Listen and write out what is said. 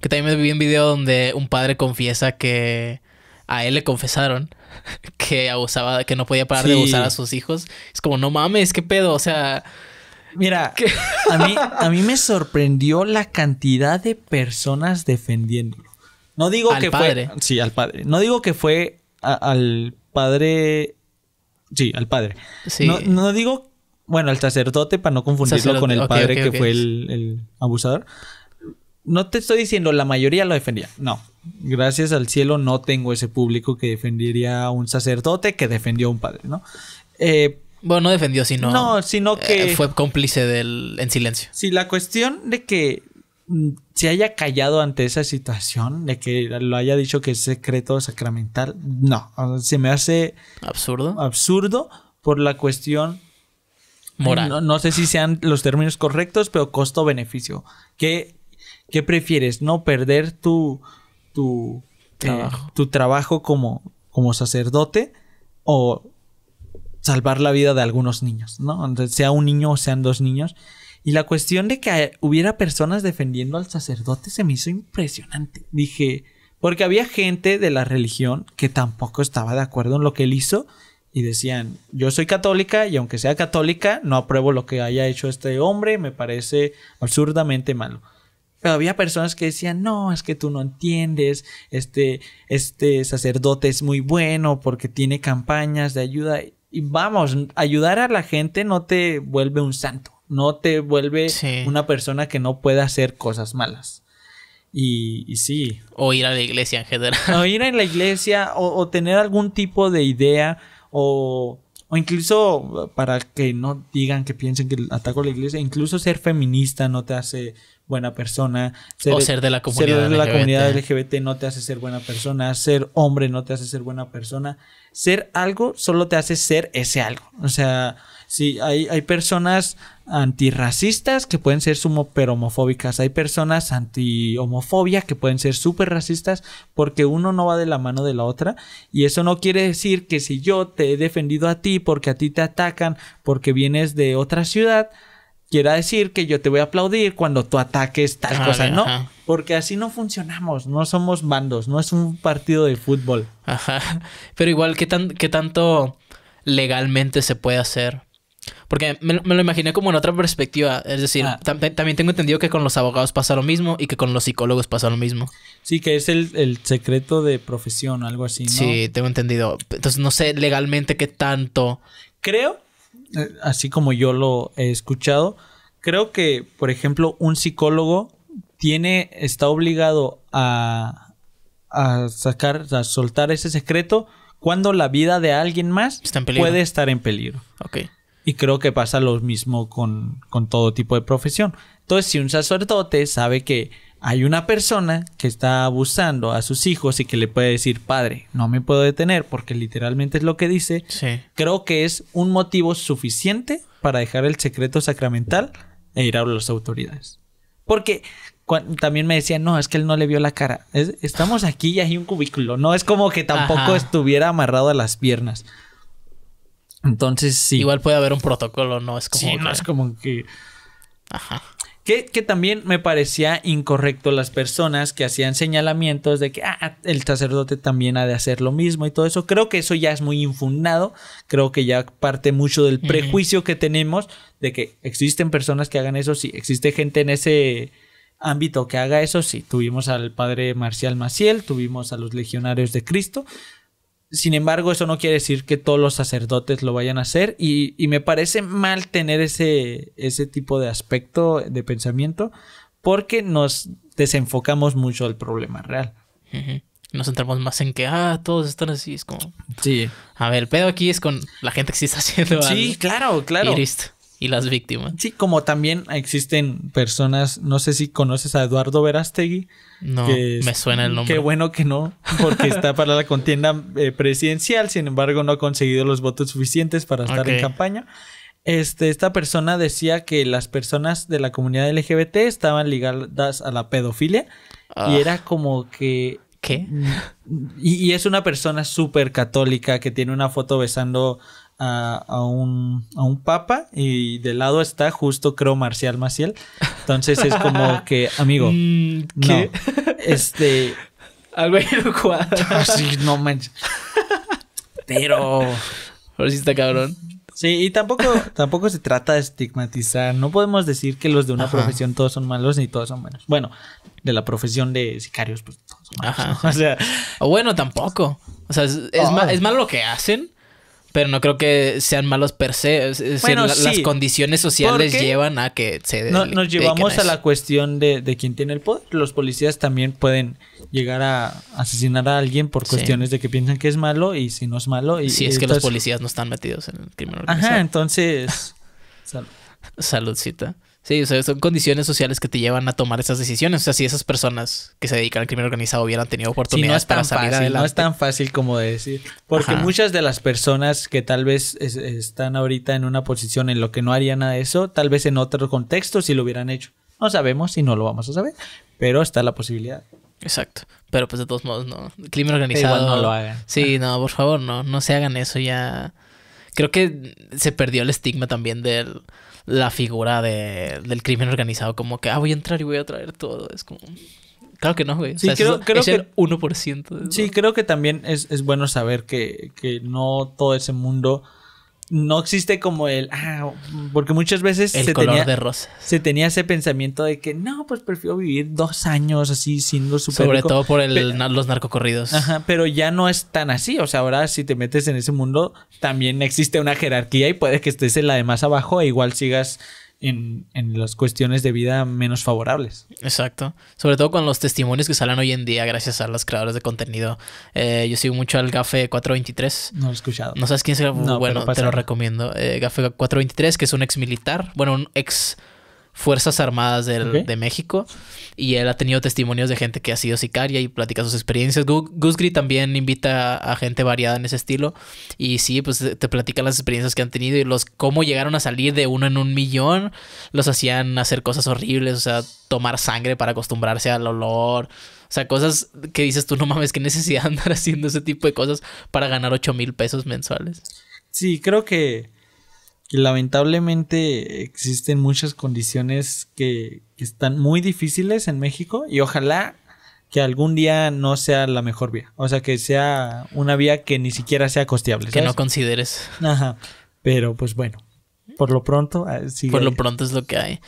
Que también vi un video donde un padre confiesa que a él le confesaron que abusaba, que no podía parar de abusar a sus hijos. Es como, no mames, qué pedo, o sea. Mira, a mí, a mí me sorprendió la cantidad de personas defendiéndolo. No digo al que padre. fue. Sí, al padre. No digo que fue al padre. Sí, al padre. No, digo. Bueno, al sacerdote, para no confundirlo con el padre que fue el abusador. No te estoy diciendo la mayoría lo defendía. No. Gracias al cielo no tengo ese público que defendiría a un sacerdote que defendió a un padre, ¿no? Eh, bueno, no defendió, sino. No, sino eh, que. fue cómplice del. en silencio. Sí, la cuestión de que mm, se haya callado ante esa situación, de que lo haya dicho que es secreto sacramental, no. Se me hace. Absurdo. Absurdo por la cuestión. Moral. No, no sé si sean los términos correctos, pero costo-beneficio. Que ¿Qué prefieres? ¿No perder tu, tu, eh, trabajo. tu trabajo como, como sacerdote o salvar la vida de algunos niños, ¿no? Sea un niño o sean dos niños. Y la cuestión de que hubiera personas defendiendo al sacerdote se me hizo impresionante. Dije, porque había gente de la religión que tampoco estaba de acuerdo en lo que él hizo y decían, yo soy católica y aunque sea católica, no apruebo lo que haya hecho este hombre, me parece absurdamente malo. Pero había personas que decían, no, es que tú no entiendes, este, este sacerdote es muy bueno porque tiene campañas de ayuda. Y vamos, ayudar a la gente no te vuelve un santo, no te vuelve una persona que no pueda hacer cosas malas. Y, sí. O ir a la iglesia en general. O ir a la iglesia o tener algún tipo de idea o o incluso para que no digan que piensen que ataco a la iglesia, incluso ser feminista no te hace buena persona. Ser, o ser de la comunidad ser de la comunidad LGBT no te hace ser buena persona. Ser hombre no te hace ser buena persona. Ser algo solo te hace ser ese algo. O sea, Sí, hay, hay personas antirracistas que pueden ser pero homofóbicas, hay personas anti-homofobia que pueden ser súper racistas porque uno no va de la mano de la otra y eso no quiere decir que si yo te he defendido a ti porque a ti te atacan porque vienes de otra ciudad, quiera decir que yo te voy a aplaudir cuando tú ataques tal cosa, ¿no? Porque así no funcionamos, no somos bandos, no es un partido de fútbol. Ajá. Pero igual, ¿qué, tan, qué tanto legalmente se puede hacer? Porque me, lo imaginé como en otra perspectiva. Es decir, ah. también tengo entendido que con los abogados pasa lo mismo y que con los psicólogos pasa lo mismo. Sí, que es el, secreto de profesión, algo así, ¿no? Sí, tengo entendido. Entonces no sé legalmente qué tanto. Creo, eh, así como yo lo he escuchado, creo que, por ejemplo, un psicólogo tiene, está obligado a, sacar, a soltar ese secreto cuando la vida de alguien más puede estar en peligro. Ok. Y creo que pasa lo mismo con, todo tipo de profesión. Entonces, si un sacerdote sabe que hay una persona que está abusando a sus hijos y que le puede decir, padre, no me puedo detener porque literalmente es lo que dice, creo que es un motivo suficiente para dejar el secreto sacramental e ir a las autoridades. Porque también me decían, no, es que él no le vio la cara. estamos aquí y hay un cubículo. No es como que tampoco estuviera amarrado a las piernas. Entonces, sí. Igual puede haber un protocolo, ¿no? Es como. Sí, no es como que. Ajá. Que, también me parecía incorrecto las personas que hacían señalamientos de que ah, el sacerdote también ha de hacer lo mismo y todo eso. Creo que eso ya es muy infundado. Creo que ya parte mucho del prejuicio que tenemos de que existen personas que hagan eso. Sí, existe gente en ese ámbito que haga eso. Sí, tuvimos al padre Marcial Maciel, tuvimos a los legionarios de Cristo, sin embargo, eso no quiere decir que todos los sacerdotes lo vayan a hacer y, y me parece mal tener ese, ese tipo de aspecto de pensamiento porque nos desenfocamos mucho del problema real. Nos centramos más en que, ah, todos están así, es como... Sí. A ver, el pedo aquí es con la gente que sí está haciendo Sí, claro, claro. Y listo y las víctimas. Sí, como también existen personas, no sé si conoces a Eduardo Verástegui. No, que me suena el nombre. Qué bueno que no, porque está para la contienda eh, presidencial, sin embargo no ha conseguido los votos suficientes para estar en campaña. Este, esta persona decía que las personas de la comunidad LGBT estaban ligadas a la pedofilia y ah. era como que ¿Qué? Y, y, es una persona súper católica que tiene una foto besando a, a, un, a, un, papa y de lado está justo creo Marcial Maciel. Entonces es como que, amigo, que mm, no. Este. algo no manches. Pero. Por está cabrón. Sí, y tampoco, tampoco se trata de estigmatizar. No podemos decir que los de una profesión todos son malos ni todos son buenos. Bueno, de la profesión de sicarios, pues todos son O bueno, tampoco. O sea, es, es oh. malo lo que hacen pero no creo que sean malos per se. las condiciones sociales llevan a que se... No, nos llevamos a, la cuestión de, de quién tiene el poder. Los policías también pueden llegar a asesinar a alguien por cuestiones de que piensan que es malo y si no es malo. Y, si es que los policías no están metidos en el crimen organizado. Ajá, entonces... Saludcita. Sí, o sea, son condiciones sociales que te llevan a tomar esas decisiones. O sea, si esas personas que se dedican al crimen organizado hubieran tenido oportunidades para salir No es tan fácil como decir. Porque muchas de las personas que tal vez están ahorita en una posición en lo que no harían nada de eso, tal vez en otro contexto sí lo hubieran hecho. No sabemos y no lo vamos a saber, pero está la posibilidad. Exacto. Pero pues de todos modos, no. El crimen organizado. Igual no lo hagan. Sí, no, por favor, no. No se hagan eso ya. Creo que se perdió el estigma también del la figura de, del crimen organizado, como que, ah, voy a entrar y voy a traer todo. Es como... Claro que no, güey. sí, creo, que, 1%. sí, creo que también es, es bueno saber que, que, no todo ese mundo no existe como el, ah, porque muchas veces el se color tenía, de rosas. Se tenía ese pensamiento de que no, pues prefiero vivir dos años así siendo super... Sobre todo por el, los narcocorridos. Ajá, pero ya no es tan así. O sea, ahora si te metes en ese mundo, también existe una jerarquía y puede que estés en la de más abajo e igual sigas en, las cuestiones de vida menos favorables. Exacto. Sobre todo con los testimonios que salen hoy en día gracias a los creadores de contenido. Eh, yo sigo mucho al Gafe 423. No lo he escuchado. ¿No sabes quién es? bueno, te lo recomiendo. Eh, Gafe 423, que es un ex militar. Bueno, un ex Fuerzas Armadas del, de México. Y él ha tenido testimonios de gente que ha sido sicaria y platica sus experiencias. Gusgri también invita a gente variada en ese estilo. Y sí, pues te platican las experiencias que han tenido y los cómo llegaron a salir de uno en un millón. Los hacían hacer cosas horribles, o sea, tomar sangre para acostumbrarse al olor. O sea, cosas que dices tú, no mames, que necesidad andar haciendo ese tipo de cosas para ganar 8 mil pesos mensuales. Sí, creo que que lamentablemente existen muchas condiciones que, están muy difíciles en México y ojalá que algún día no sea la mejor vía. O sea, que sea una vía que ni siquiera sea costeable. Que no consideres. Ajá. Pero pues bueno, por lo pronto. Ah, por lo pronto es lo que hay.